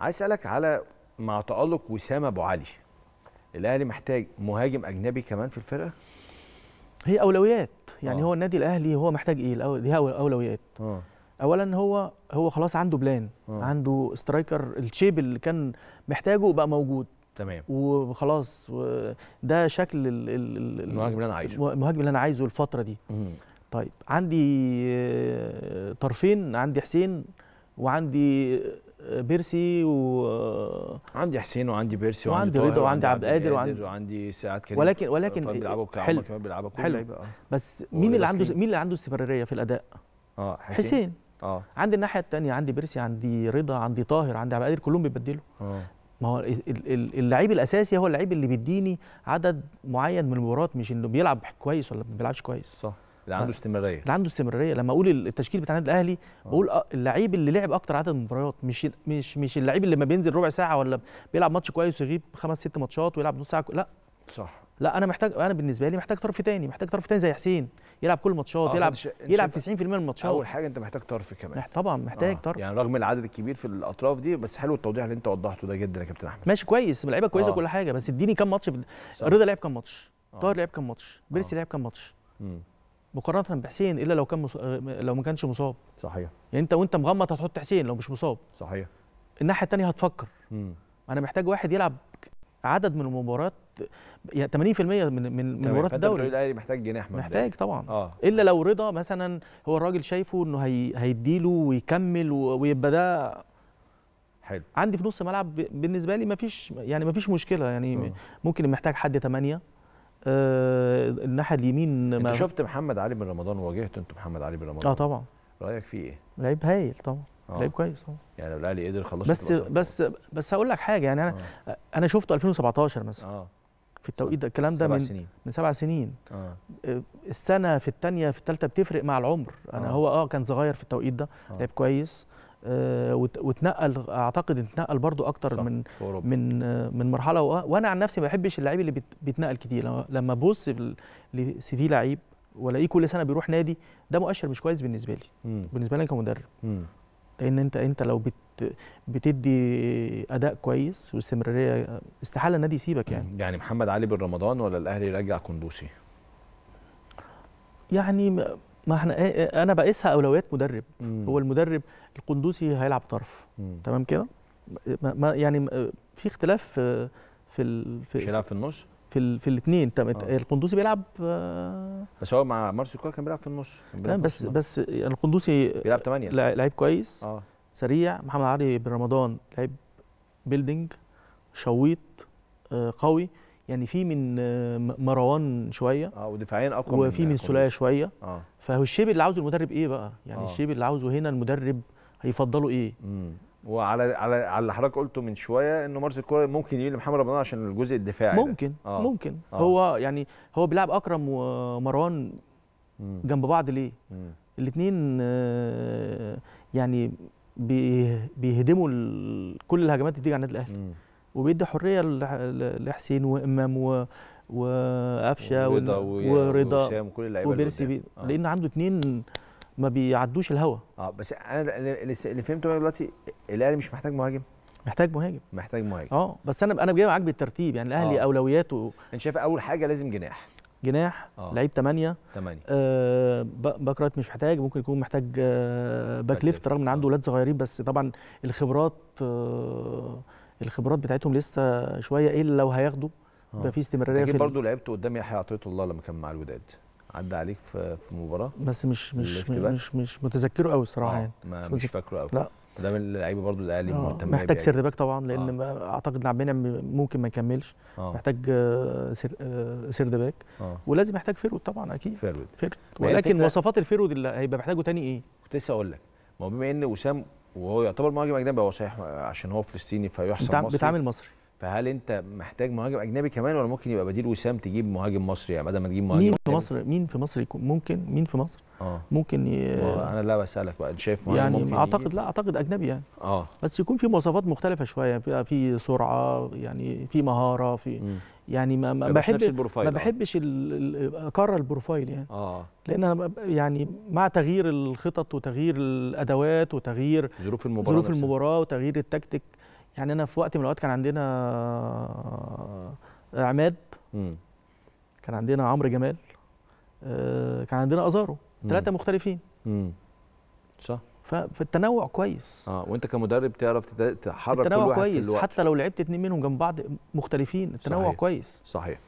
عايز اسالك على مع تالق وسام ابو علي الاهلي محتاج مهاجم اجنبي كمان في الفرقه هي اولويات يعني أوه. هو النادي الاهلي هو محتاج ايه الأول دي اولويات أوه. اولا هو هو خلاص عنده بلان أوه. عنده سترايكر الشيب اللي كان محتاجه بقى موجود تمام وخلاص ده شكل الـ الـ المهاجم اللي انا عايزه المهاجم اللي انا عايزه الفتره دي مم. طيب عندي آه، طرفين عندي حسين وعندي بيرسي و عندي حسين وعندي بيرسي وعندي, وعندي رضا وعندي عبد القادر وعندي وعندي سعاد كريم ولكن ولكن بيلعبوا حلو كمان بيلعبوا حلو بس مين اللي عنده مين اللي عنده استمراريه في الاداء؟ اه حسين, حسين. اه عندي الناحيه الثانيه عندي بيرسي عندي رضا عندي طاهر عندي عبد القادر كلهم بيبدلوا اه ما هو اللعيب الاساسي هو اللعيب اللي بيديني عدد معين من المباريات مش انه بيلعب كويس ولا ما بيلعبش كويس صح اللي عنده آه. استمراريه اللي عنده استمراريه لما اقول التشكيل بتاع النادي الاهلي بقول آه. آه، اللعيب اللي لعب اكتر عدد مباريات مش مش مش اللعيب اللي ما بينزل ربع ساعه ولا بيلعب ماتش كويس ويغيب خمس ست ماتشات ويلعب نص ساعه لا صح لا انا محتاج انا بالنسبه لي محتاج طرف تاني محتاج طرف تاني زي حسين يلعب كل الماتشات يلعب يلعب 90% من الماتشات اول حاجه انت محتاج طرف كمان طبعا محتاج آه. طرف يعني رغم العدد الكبير في الاطراف دي بس حلو التوضيح اللي انت وضحته ده جدا يا كابتن احمد ماشي كويس لعيبه كويسه آه. كل حاجه بس اديني كام ماتش رضا لعب كام ماتش طاهر لعب كام ماتش بيرسي لعب كام ماتش مقارنه بحسين الا لو كان مص... آه، لو ما كانش مصاب صحيح يعني انت وانت مغمض هتحط حسين لو مش مصاب صحيح الناحيه الثانيه هتفكر مم. انا محتاج واحد يلعب عدد من المباريات يعني 80% من من من مباريات الدوري الاهلي محتاج جناح مبدأ. محتاج طبعا آه. الا لو رضا مثلا هو الراجل شايفه انه هي هيديله ويكمل ويبقى ده حلو عندي في نص ملعب بالنسبه لي مفيش يعني مفيش مشكله يعني آه. ممكن محتاج حد 8 آه الناحيه اليمين انت شفت محمد علي بن رمضان وواجهته انت محمد علي بن رمضان اه طبعا رايك فيه ايه؟ لعيب هايل طبعا آه. لعيب كويس طبعا يعني لو الاهلي قدر يخلصه بس بس بس هقول لك حاجه يعني انا آه. انا شفته 2017 مثلا آه. في التوقيت ده الكلام ده من سنين. من سبع سنين آه. آه، السنه في الثانيه في الثالثه بتفرق مع العمر انا آه. هو اه كان صغير في التوقيت ده آه. لعب كويس آه، وتنقل اعتقد اتنقل برضو اكتر من فورب. من آه، من مرحله وانا عن نفسي ما بحبش اللعيب اللي بيتنقل كتير لما ابص لسي في لعيب والاقيه كل سنه بيروح نادي ده مؤشر مش كويس بالنسبه لي م. بالنسبه لي كمدرب لان انت انت لو بت بتدي اداء كويس واستمراريه استحاله النادي يسيبك يعني يعني محمد علي بن رمضان ولا الاهلي يرجع كندوسي؟ يعني ما احنا إيه،, ايه انا بقيسها اولويات مدرب مم. هو المدرب القندوسي هيلعب طرف مم. تمام كده ما يعني في اختلاف آه، في في مش هيلعب في النص في في الاثنين آه. القندوسي بيلعب آه، بس هو مع مارسيو كولر كان بيلعب في النص تمام بس بس القندوسي بيلعب 8 لعيب كويس اه سريع محمد علي بن رمضان لعيب بيلدينج شويط آه قوي يعني في من آه، مروان شويه اه ودفاعيا اقوى وفي من سلايه شويه اه الشيب اللي عاوزه المدرب ايه بقى يعني آه. الشيب اللي عاوزه هنا المدرب هيفضله ايه امم وعلى على على اللي حضرتك قلته من شويه انه مارس الكوره ممكن يجي لمحمد رمضان عشان الجزء الدفاعي ممكن آه. ممكن آه. هو يعني هو بيلعب اكرم ومروان مم. جنب بعض ليه الاثنين آه، يعني بيهدموا كل الهجمات اللي بتيجي على النادي الاهلي وبيدي حريه لحسين وامام و وقفشه ورضا ورضا وسام وكل اللعيبه وبيرسي يعني. آه. لان عنده اثنين ما بيعدوش الهوا اه بس انا اللي فهمته بقى دلوقتي الاهلي مش محتاج مهاجم محتاج مهاجم محتاج مهاجم اه بس انا انا جاي معاك بالترتيب يعني الاهلي آه. اولوياته انت شايف اول حاجه لازم جناح جناح آه. لعيب 8 8 آه باك رايت مش محتاج ممكن يكون محتاج آه باك ليفت رغم ان عنده اولاد آه. صغيرين بس طبعا الخبرات آه الخبرات بتاعتهم لسه شويه الا إيه لو هياخدوا آه. يبقى في استمراريه في برضه لعبت قدام يحيى عطيه الله لما كان مع الوداد عدى عليك في مباراه بس مش مش مش مش متذكره قوي الصراحه آه، يعني مش فاكره قوي لا ده من اللعيبه برضه الاهلي آه، مهتم محتاج سيرد يعني. باك طبعا لان آه. اعتقد عبد ممكن ما يكملش آه. محتاج سيرد باك آه. ولازم يحتاج فيرود طبعا اكيد فيرود فيرود ولكن مواصفات الفيرود اللي هيبقى محتاجه تاني ايه؟ كنت لسه اقول لك ما هو بما ان وسام وهو يعتبر مهاجم اجنبي هو صحيح عشان هو فلسطيني فيحسب مصري بتعامل مصري فهل انت محتاج مهاجم اجنبي كمان ولا ممكن يبقى بديل وسام تجيب مهاجم مصري يعني بدل ما تجيب مهاجم مين في مصر مين في مصر ممكن مين في مصر اه ممكن ي... انا لا بسالك بقى انت شايف مهاجم يعني ممكن اعتقد يجيب؟ لا اعتقد اجنبي يعني اه بس يكون في مواصفات مختلفه شويه في, في سرعه يعني في مهاره في م. يعني ما ما آه. بحبش ما بحبش اكرر البروفايل يعني اه لان انا يعني مع تغيير الخطط وتغيير الادوات وتغيير ظروف المباراه ظروف المباراه وتغيير التكتيك يعني انا في وقت من الاوقات كان عندنا آه، عماد كان عندنا عمرو جمال آه، كان عندنا ازارو ثلاثه مختلفين صح فالتنوع كويس اه وانت كمدرب تعرف تحرك كل واحد كويس. في الوقت كويس حتى لو لعبت اتنين منهم جنب بعض مختلفين التنوع صحيح. كويس صحيح